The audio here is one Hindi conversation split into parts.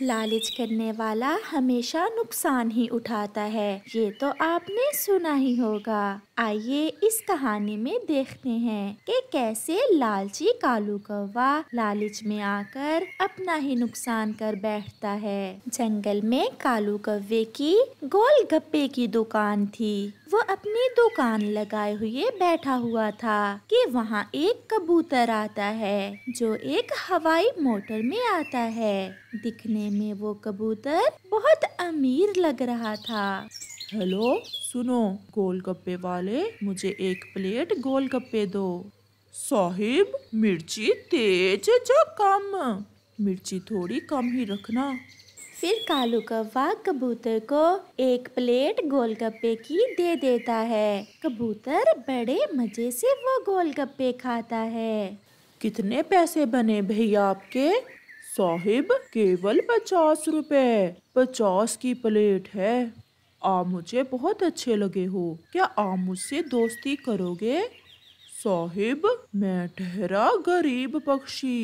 लालच करने वाला हमेशा नुकसान ही उठाता है ये तो आपने सुना ही होगा आइए इस कहानी में देखते हैं कि कैसे लालची कालू कौवा लालच में आकर अपना ही नुकसान कर बैठता है जंगल में कालू कौवे की गोल गप्पे की दुकान थी वह अपनी दुकान लगाए हुए बैठा हुआ था कि वहाँ एक कबूतर आता है जो एक हवाई मोटर में आता है दिखने में वो कबूतर बहुत अमीर लग रहा था हेलो सुनो गोलगप्पे वाले मुझे एक प्लेट गोलगप्पे दो साहिब मिर्ची तेज जो कम मिर्ची थोड़ी कम ही रखना फिर कालू कौवा कबूतर को एक प्लेट गोलगप्पे की दे देता है कबूतर बड़े मजे से वो गोलगप्पे खाता है कितने पैसे बने भैया आपके साहिब केवल पचास रुपए पचास की प्लेट है आप मुझे बहुत अच्छे लगे हो क्या आप मुझसे दोस्ती करोगे साहिब मैं ठहरा गरीब पक्षी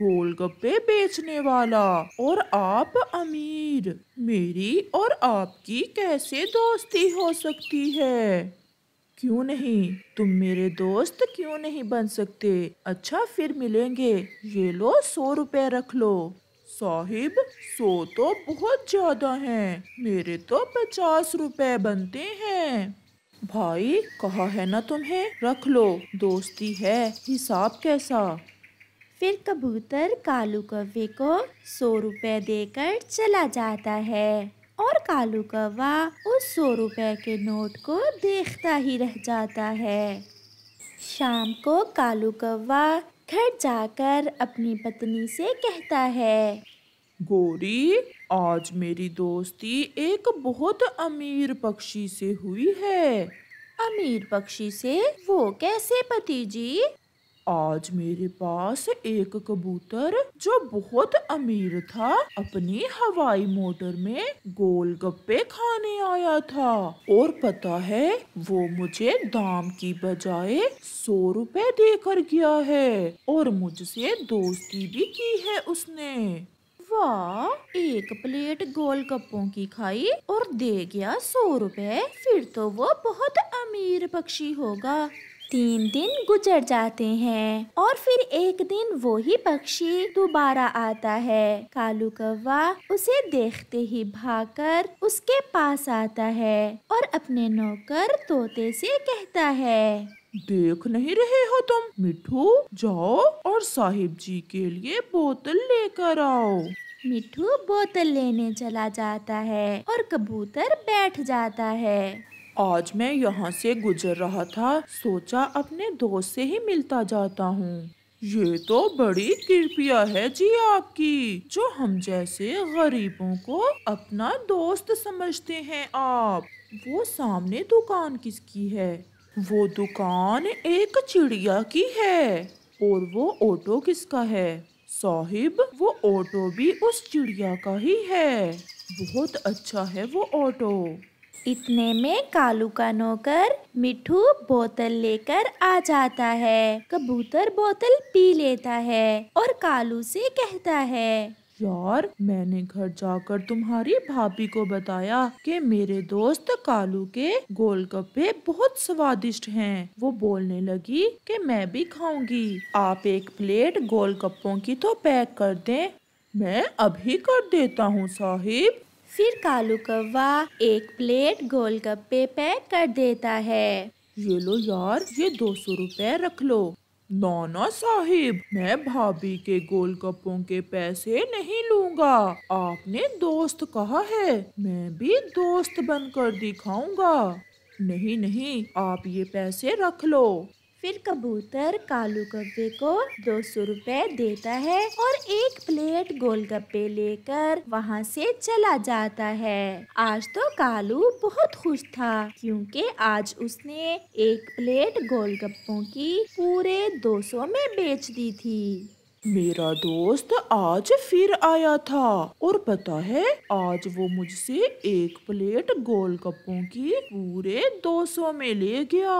गोलगप्पे बेचने वाला और आप अमीर मेरी और आपकी कैसे दोस्ती हो सकती है क्यों नहीं तुम मेरे दोस्त क्यों नहीं बन सकते अच्छा फिर मिलेंगे ये लो सौ रुपए रख लो साहिब सो तो बहुत ज्यादा हैं मेरे तो पचास रुपए बनते हैं भाई कहा है ना तुम्हें रख लो दोस्ती है हिसाब कैसा फिर कबूतर कालू कौवे को सौ रुपए देकर चला जाता है और कालू कौवा उस सौ रुपए के नोट को देखता ही रह जाता है शाम को कालू कौवा घर जाकर अपनी पत्नी से कहता है गोरी आज मेरी दोस्ती एक बहुत अमीर पक्षी से हुई है अमीर पक्षी से वो कैसे पति जी आज मेरे पास एक कबूतर जो बहुत अमीर था अपनी हवाई मोटर में गोल गप्पे खाने आया था और पता है वो मुझे दाम की बजाय सौ रुपए देकर गया है और मुझसे दोस्ती भी की है उसने वाह एक प्लेट गोलगप्पों की खाई और दे गया सौ रुपए फिर तो वो बहुत अमीर पक्षी होगा तीन दिन गुजर जाते हैं और फिर एक दिन वो ही पक्षी दोबारा आता है कालू कौवा उसे देखते ही भागकर उसके पास आता है और अपने नौकर तोते से कहता है देख नहीं रहे हो तुम मिठू जाओ और साहिब जी के लिए बोतल लेकर आओ मिठू बोतल लेने चला जाता है और कबूतर बैठ जाता है आज मैं यहाँ से गुजर रहा था सोचा अपने दोस्त से ही मिलता जाता हूँ ये तो बड़ी कृपया है जी आपकी जो हम जैसे गरीबों को अपना दोस्त समझते हैं आप वो सामने दुकान किसकी है वो दुकान एक चिड़िया की है और वो ऑटो किसका है साहिब वो ऑटो भी उस चिड़िया का ही है बहुत अच्छा है वो ऑटो इतने में कालू का नौकर मिठू बोतल लेकर आ जाता है कबूतर बोतल पी लेता है और कालू से कहता है यार मैंने घर जाकर तुम्हारी भाभी को बताया कि मेरे दोस्त कालू के गोलगप्पे बहुत स्वादिष्ट हैं। वो बोलने लगी कि मैं भी खाऊंगी आप एक प्लेट गोलगप्पों की तो पैक कर दें मैं अभी कर देता हूँ साहिब फिर कालू कौवा एक प्लेट गोलगप्पे पैक कर देता है ये लो यार ये दो सौ रूपए रख लो नाना साहिब मैं भाभी के गोलगप्पों के पैसे नहीं लूंगा आपने दोस्त कहा है मैं भी दोस्त बनकर दिखाऊंगा नहीं नहीं आप ये पैसे रख लो फिर कबूतर कालू कब्बे को दो सौ रूपए देता है और एक प्लेट गोलगप्पे लेकर वहाँ से चला जाता है आज तो कालू बहुत खुश था क्योंकि आज उसने एक प्लेट गोलगप्पों की पूरे दो सौ में बेच दी थी मेरा दोस्त आज फिर आया था और पता है आज वो मुझसे एक प्लेट गोलगप्पों की पूरे दो सौ में ले गया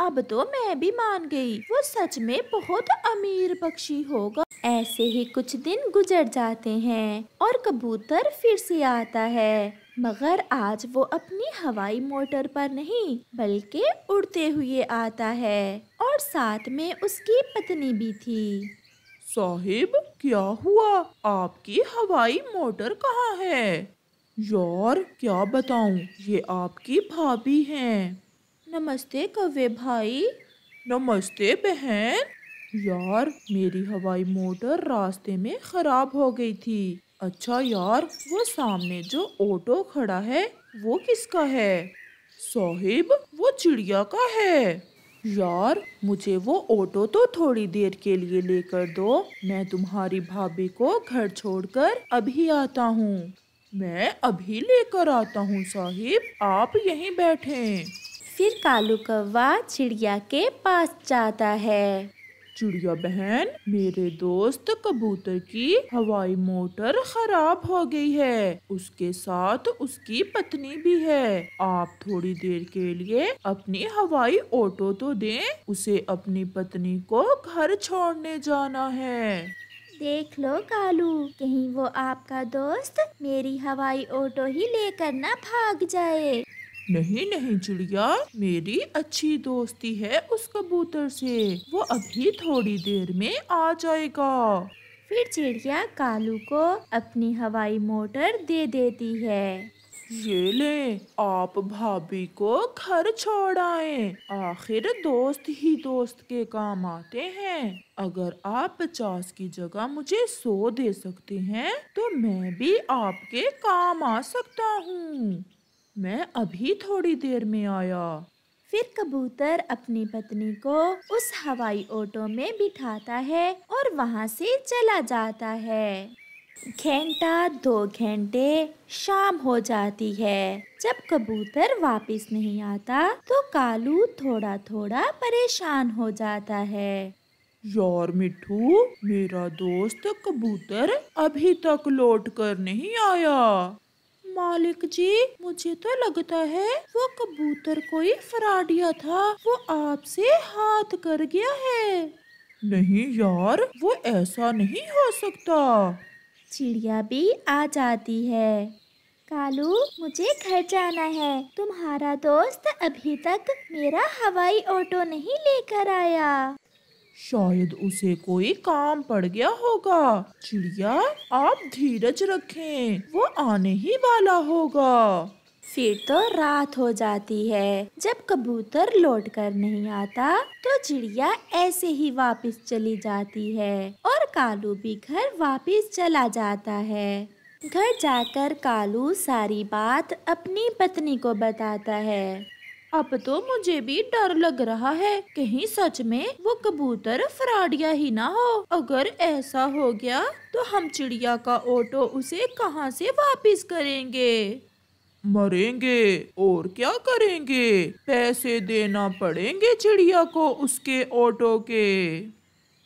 अब तो मैं भी मान गई वो सच में बहुत अमीर पक्षी होगा ऐसे ही कुछ दिन गुजर जाते हैं और कबूतर फिर से आता है मगर आज वो अपनी हवाई मोटर पर नहीं बल्कि उड़ते हुए आता है और साथ में उसकी पत्नी भी थी साहिब क्या हुआ आपकी हवाई मोटर कहाँ है यार क्या बताऊँ ये आपकी भाभी हैं नमस्ते कवे भाई नमस्ते बहन यार मेरी हवाई मोटर रास्ते में खराब हो गई थी अच्छा यार वो सामने जो ऑटो खड़ा है वो किसका है साहिब वो चिड़िया का है यार मुझे वो ऑटो तो थोड़ी देर के लिए लेकर दो मैं तुम्हारी भाभी को घर छोड़कर अभी आता हूँ मैं अभी लेकर आता हूँ साहिब आप यहीं बैठें फिर कालू कौवा चिड़िया के पास जाता है चिड़िया बहन मेरे दोस्त कबूतर की हवाई मोटर खराब हो गई है उसके साथ उसकी पत्नी भी है आप थोड़ी देर के लिए अपनी हवाई ऑटो तो दें उसे अपनी पत्नी को घर छोड़ने जाना है देख लो कालू कहीं वो आपका दोस्त मेरी हवाई ऑटो ही लेकर ना भाग जाए नहीं नहीं चिड़िया मेरी अच्छी दोस्ती है उस कबूतर से वो अभी थोड़ी देर में आ जाएगा फिर चिड़िया कालू को अपनी हवाई मोटर दे देती है ये ले आप भाभी को घर छोड़ आए आखिर दोस्त ही दोस्त के काम आते हैं अगर आप पचास की जगह मुझे सौ दे सकते हैं तो मैं भी आपके काम आ सकता हूँ मैं अभी थोड़ी देर में आया फिर कबूतर अपनी पत्नी को उस हवाई ऑटो में बिठाता है और वहाँ से चला जाता है घंटा दो घंटे शाम हो जाती है जब कबूतर वापस नहीं आता तो कालू थोड़ा थोड़ा परेशान हो जाता है यार मिठू मेरा दोस्त कबूतर अभी तक लौट कर नहीं आया मालिक जी मुझे तो लगता है वो कबूतर कोई फराडिया था वो आपसे हाथ कर गया है नहीं यार वो ऐसा नहीं हो सकता चिड़िया भी आ जाती है कालू मुझे घर जाना है तुम्हारा दोस्त अभी तक मेरा हवाई ऑटो नहीं लेकर आया शायद उसे कोई काम पड़ गया होगा चिड़िया आप धीरज रखें वो आने ही वाला होगा फिर तो रात हो जाती है जब कबूतर लौट कर नहीं आता तो चिड़िया ऐसे ही वापस चली जाती है और कालू भी घर वापस चला जाता है घर जाकर कालू सारी बात अपनी पत्नी को बताता है अब तो मुझे भी डर लग रहा है कहीं सच में वो कबूतर फराडिया ही ना हो अगर ऐसा हो गया तो हम चिड़िया का ऑटो उसे कहाँ से वापस करेंगे मरेंगे और क्या करेंगे पैसे देना पड़ेंगे चिड़िया को उसके ऑटो के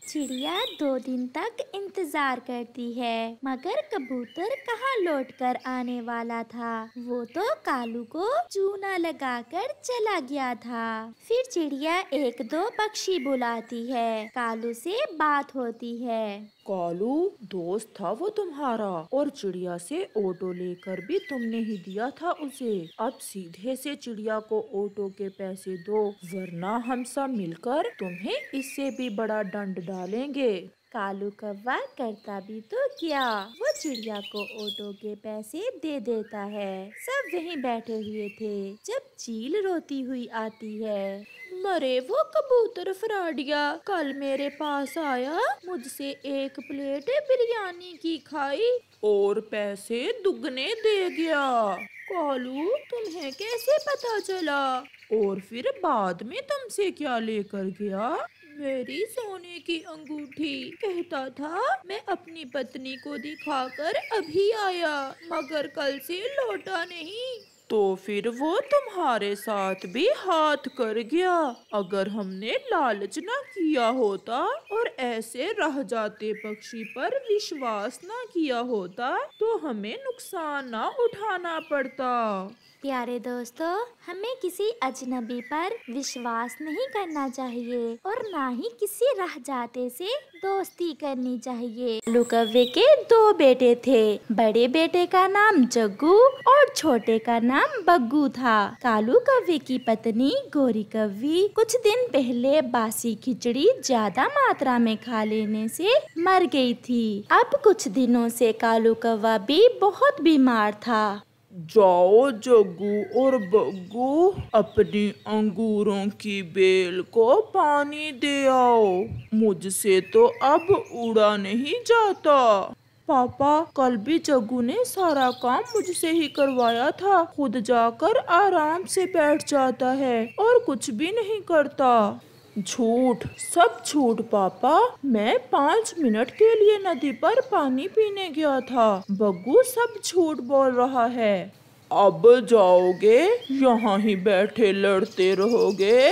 चिड़िया दो दिन तक इंतजार करती है मगर कबूतर कहाँ लौट कर आने वाला था वो तो कालू को चूना लगाकर चला गया था फिर चिड़िया एक दो पक्षी बुलाती है कालू से बात होती है कालू दोस्त था वो तुम्हारा और चिड़िया से ऑटो लेकर भी तुमने ही दिया था उसे अब सीधे से चिड़िया को ऑटो के पैसे दो वरना हम सब मिलकर तुम्हें इससे भी बड़ा दंड डालेंगे कालू कव्वा करता भी तो क्या वो चिड़िया को ऑटो के पैसे दे देता है सब वहीं बैठे हुए थे जब चील रोती हुई आती है मरे वो कबूतर फराडिया कल मेरे पास आया मुझसे एक प्लेट बिरयानी की खाई और पैसे दुगने दे गया कॉलू तुम्हें कैसे पता चला और फिर बाद में तुमसे क्या लेकर गया मेरी सोने की अंगूठी कहता था मैं अपनी पत्नी को दिखाकर अभी आया मगर कल से लौटा नहीं तो फिर वो तुम्हारे साथ भी हाथ कर गया अगर हमने लालच न किया होता और ऐसे रह जाते पक्षी पर विश्वास न किया होता तो हमें नुकसान न उठाना पड़ता प्यारे दोस्तों हमें किसी अजनबी पर विश्वास नहीं करना चाहिए और ना ही किसी रह जाते से दोस्ती करनी चाहिए लुकवे के दो बेटे थे बड़े बेटे का नाम जग्गू और छोटे का नाम बग्गू था कालू कव्य की पत्नी गोरी कवि कुछ दिन पहले बासी खिचड़ी ज्यादा मात्रा में खा लेने से मर गई थी अब कुछ दिनों से कालू कव्वा भी बहुत बीमार था जाओ जगू और बग्गू अपनी अंगूरों की बेल को पानी दे आओ मुझसे तो अब उड़ा नहीं जाता पापा कल भी जगू ने सारा काम मुझसे ही करवाया था खुद जाकर आराम से बैठ जाता है और कुछ भी नहीं करता झूठ सब झूठ पापा मैं पाँच मिनट के लिए नदी पर पानी पीने गया था बग्गू सब झूठ बोल रहा है अब जाओगे यहाँ ही बैठे लड़ते रहोगे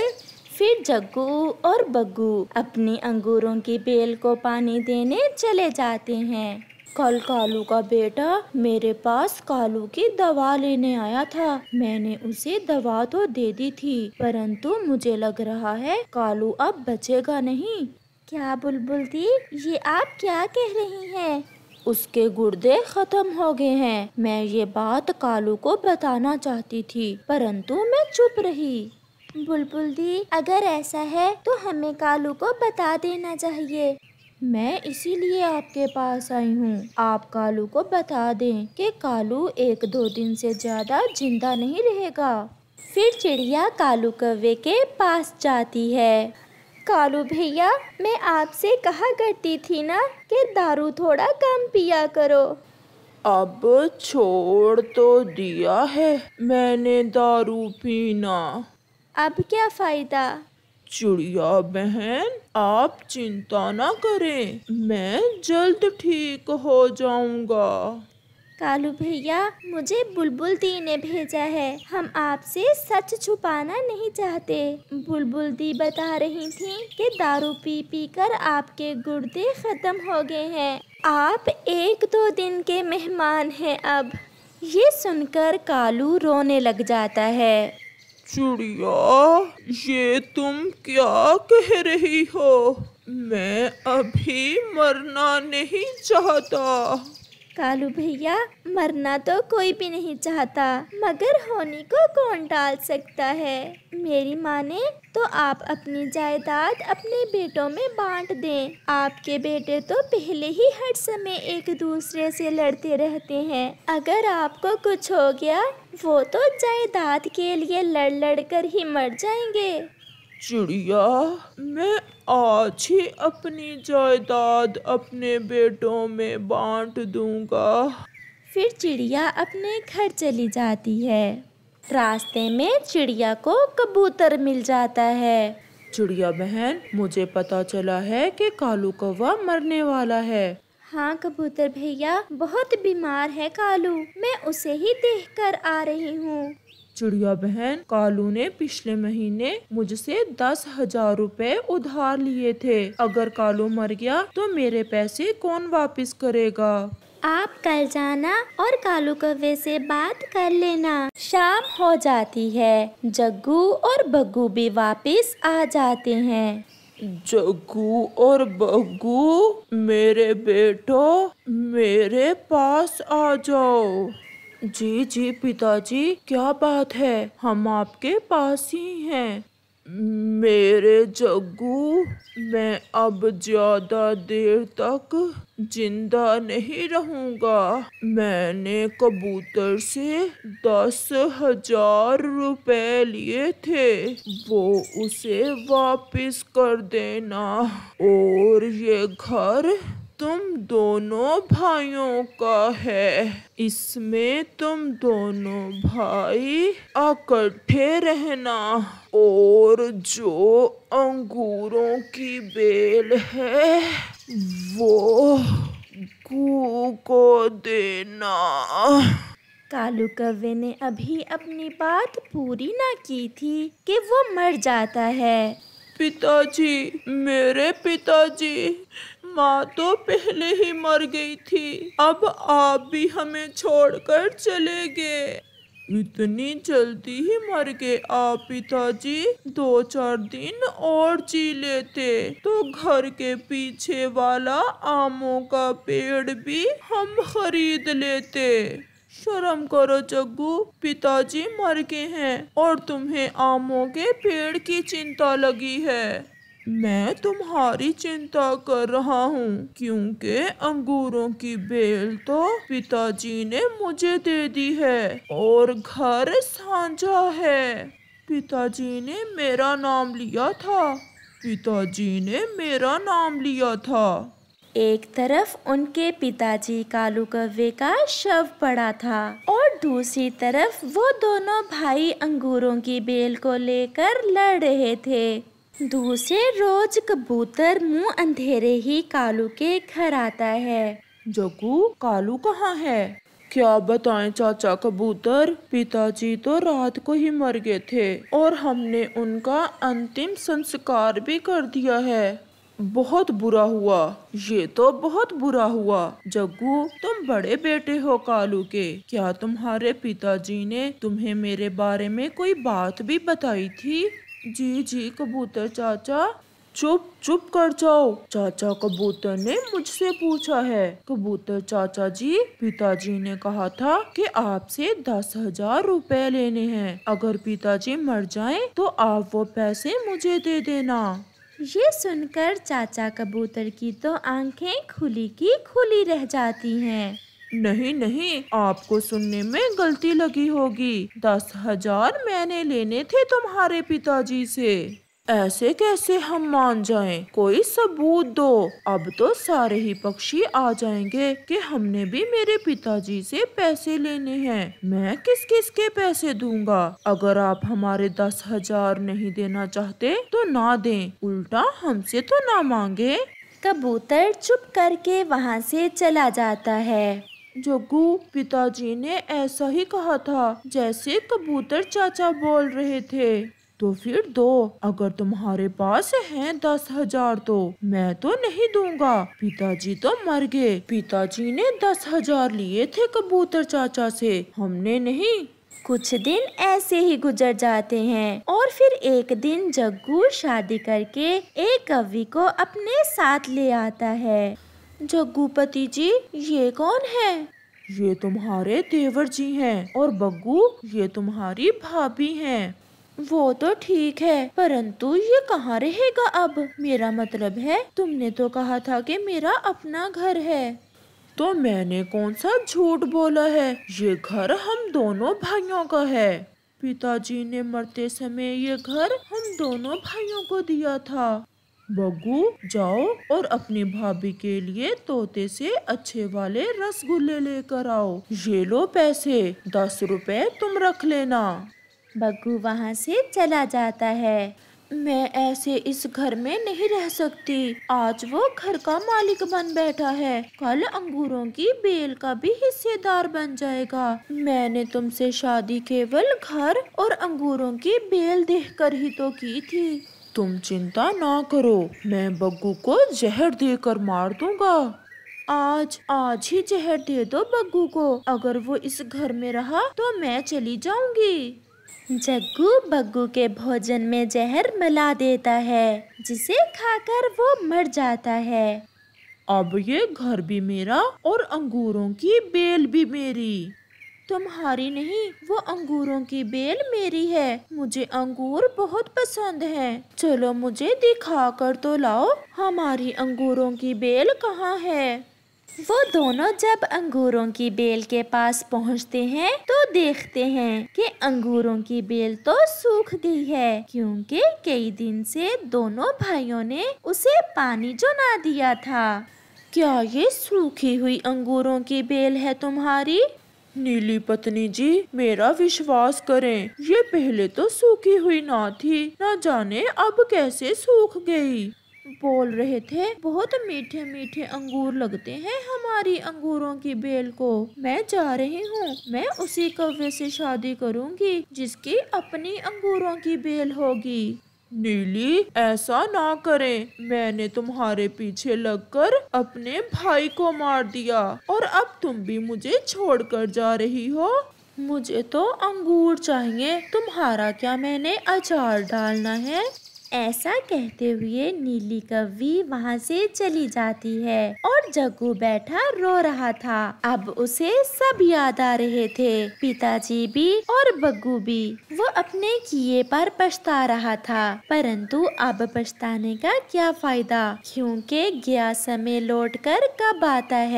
फिर जग्गू और बग्गू अपनी अंगूरों की बेल को पानी देने चले जाते हैं कल कालू का बेटा मेरे पास कालू की दवा लेने आया था मैंने उसे दवा तो दे दी थी परंतु मुझे लग रहा है कालू अब बचेगा नहीं क्या बुलबुल दी ये आप क्या कह रही हैं? उसके गुर्दे खत्म हो गए हैं मैं ये बात कालू को बताना चाहती थी परंतु मैं चुप रही बुलबुल दी अगर ऐसा है तो हमें कालू को बता देना चाहिए मैं इसीलिए आपके पास आई हूँ आप कालू को बता दें कि कालू एक दो दिन से ज़्यादा जिंदा नहीं रहेगा फिर चिड़िया कालू कौवे के पास जाती है कालू भैया मैं आपसे कहा करती थी ना कि दारू थोड़ा कम पिया करो अब छोड़ तो दिया है मैंने दारू पीना अब क्या फ़ायदा चिड़िया बहन आप चिंता ना करें मैं जल्द ठीक हो जाऊंगा कालू भैया मुझे बुलबुल दी ने भेजा है हम आपसे सच छुपाना नहीं चाहते बुलबुल दी बता रही थी कि दारू पी पी कर आपके गुर्दे खत्म हो गए हैं आप एक दो दिन के मेहमान हैं अब ये सुनकर कालू रोने लग जाता है चुड़िया ये तुम क्या कह रही हो मैं अभी मरना नहीं चाहता कालू भैया मरना तो कोई भी नहीं चाहता मगर होनी को कौन डाल सकता है मेरी माँ ने तो आप अपनी जायदाद अपने बेटों में बांट दें आपके बेटे तो पहले ही हर समय एक दूसरे से लड़ते रहते हैं अगर आपको कुछ हो गया वो तो जायदाद के लिए लड़ लड़ कर ही मर जाएंगे चिड़िया मैं आज ही अपनी जायदाद अपने बेटों में बांट दूंगा फिर चिड़िया अपने घर चली जाती है रास्ते में चिड़िया को कबूतर मिल जाता है चिड़िया बहन मुझे पता चला है कि कालू कौवा मरने वाला है हाँ कबूतर भैया बहुत बीमार है कालू मैं उसे ही देख कर आ रही हूँ चिड़िया बहन कालू ने पिछले महीने मुझसे दस हजार रूपए उधार लिए थे अगर कालू मर गया तो मेरे पैसे कौन वापस करेगा आप कल जाना और कालू कवे से बात कर लेना शाम हो जाती है जग्गू और बग्गू भी वापस आ जाते हैं जग्गू और बग्गू मेरे बेटो मेरे पास आ जाओ जी जी पिताजी क्या बात है हम आपके पास ही हैं मेरे जग्गू मैं अब ज्यादा देर तक जिंदा नहीं रहूंगा मैंने कबूतर से दस हजार रुपए लिए थे वो उसे वापस कर देना और ये घर तुम दोनों भाइयों का है इसमें तुम दोनों भाई इकट्ठे रहना और जो अंगूरों की बेल है वो गू को देना कालू कव्य ने अभी अपनी बात पूरी ना की थी कि वो मर जाता है पिताजी मेरे पिताजी माँ तो पहले ही मर गई थी अब आप भी हमें छोड़कर चले गए इतनी जल्दी ही मर गए आप पिताजी दो चार दिन और जी लेते तो घर के पीछे वाला आमों का पेड़ भी हम खरीद लेते शर्म करो जग्गू पिताजी मर गए हैं और तुम्हें आमों के पेड़ की चिंता लगी है मैं तुम्हारी चिंता कर रहा हूँ क्योंकि अंगूरों की बेल तो पिताजी ने मुझे दे दी है और घर साझा है पिताजी ने मेरा नाम लिया था पिताजी ने मेरा नाम लिया था एक तरफ उनके पिताजी कालू कव्वे का शव पड़ा था और दूसरी तरफ वो दोनों भाई अंगूरों की बेल को लेकर लड़ रहे थे दूसरे रोज कबूतर मुंह अंधेरे ही कालू के घर आता है जगू कालू कहाँ है क्या बताएं चाचा कबूतर पिताजी तो रात को ही मर गए थे और हमने उनका अंतिम संस्कार भी कर दिया है बहुत बुरा हुआ ये तो बहुत बुरा हुआ जग्गू तुम बड़े बेटे हो कालू के क्या तुम्हारे पिताजी ने तुम्हें मेरे बारे में कोई बात भी बताई थी जी जी कबूतर चाचा चुप चुप कर जाओ चाचा कबूतर ने मुझसे पूछा है कबूतर चाचा जी पिताजी ने कहा था कि आपसे दस हजार रूपए लेने हैं अगर पिताजी मर जाएं तो आप वो पैसे मुझे दे देना ये सुनकर चाचा कबूतर की तो आंखें खुली की खुली रह जाती हैं नहीं नहीं आपको सुनने में गलती लगी होगी दस हजार मैंने लेने थे तुम्हारे पिताजी से ऐसे कैसे हम मान जाएं? कोई सबूत दो अब तो सारे ही पक्षी आ जाएंगे कि हमने भी मेरे पिताजी से पैसे लेने हैं मैं किस किस के पैसे दूंगा अगर आप हमारे दस हजार नहीं देना चाहते तो ना दें उल्टा हमसे तो ना मांगे कबूतर चुप करके वहाँ से चला जाता है जग्गू पिताजी ने ऐसा ही कहा था जैसे कबूतर चाचा बोल रहे थे तो फिर दो अगर तुम्हारे पास है दस हजार तो मैं तो नहीं दूंगा पिताजी तो मर गए पिताजी ने दस हजार लिए थे कबूतर चाचा से हमने नहीं कुछ दिन ऐसे ही गुजर जाते हैं और फिर एक दिन जग्गू शादी करके एक कवि को अपने साथ ले आता है जग्गूपति जी ये कौन है ये तुम्हारे देवर जी हैं और बग्गू ये तुम्हारी भाभी हैं वो तो ठीक है परंतु ये कहाँ रहेगा अब मेरा मतलब है तुमने तो कहा था कि मेरा अपना घर है तो मैंने कौन सा झूठ बोला है ये घर हम दोनों भाइयों का है पिताजी ने मरते समय ये घर हम दोनों भाइयों को दिया था बग्गू जाओ और अपनी भाभी के लिए तोते से अच्छे वाले रसगुल्ले लेकर आओ ये लो पैसे दस रुपए तुम रख लेना बग्गू वहाँ से चला जाता है मैं ऐसे इस घर में नहीं रह सकती आज वो घर का मालिक बन बैठा है कल अंगूरों की बेल का भी हिस्सेदार बन जाएगा मैंने तुमसे शादी केवल घर और अंगूरों की बेल देखकर ही तो की थी तुम चिंता ना करो मैं बग्गू को जहर देकर मार दूंगा आज आज ही जहर दे दो बग्गू को अगर वो इस घर में रहा तो मैं चली जाऊंगी जग्गू बग्गू के भोजन में जहर मिला देता है जिसे खाकर वो मर जाता है अब ये घर भी मेरा और अंगूरों की बेल भी मेरी तुम्हारी नहीं वो अंगूरों की बेल मेरी है मुझे अंगूर बहुत पसंद है चलो मुझे दिखा कर तो लाओ हमारी अंगूरों की बेल कहाँ है वो दोनों जब अंगूरों की बेल के पास पहुंचते हैं तो देखते हैं कि अंगूरों की बेल तो सूख गई है क्योंकि कई दिन से दोनों भाइयों ने उसे पानी जो ना दिया था क्या ये सूखी हुई अंगूरों की बेल है तुम्हारी नीली पत्नी जी मेरा विश्वास करें ये पहले तो सूखी हुई ना थी ना जाने अब कैसे सूख गई बोल रहे थे बहुत मीठे मीठे अंगूर लगते हैं हमारी अंगूरों की बेल को मैं जा रही हूँ मैं उसी कव्य से शादी करूँगी जिसकी अपनी अंगूरों की बेल होगी नीली ऐसा ना करें मैंने तुम्हारे पीछे लगकर अपने भाई को मार दिया और अब तुम भी मुझे छोड़कर जा रही हो मुझे तो अंगूर चाहिए तुम्हारा क्या मैंने अचार डालना है ऐसा कहते हुए नीली कवि वहाँ से चली जाती है और जग्गू बैठा रो रहा था अब उसे सब याद आ रहे थे पिताजी भी और बग्गू भी वो अपने किए पर पछता रहा था परंतु अब पछताने का क्या फायदा क्योंकि गया समय लौट कर कब आता है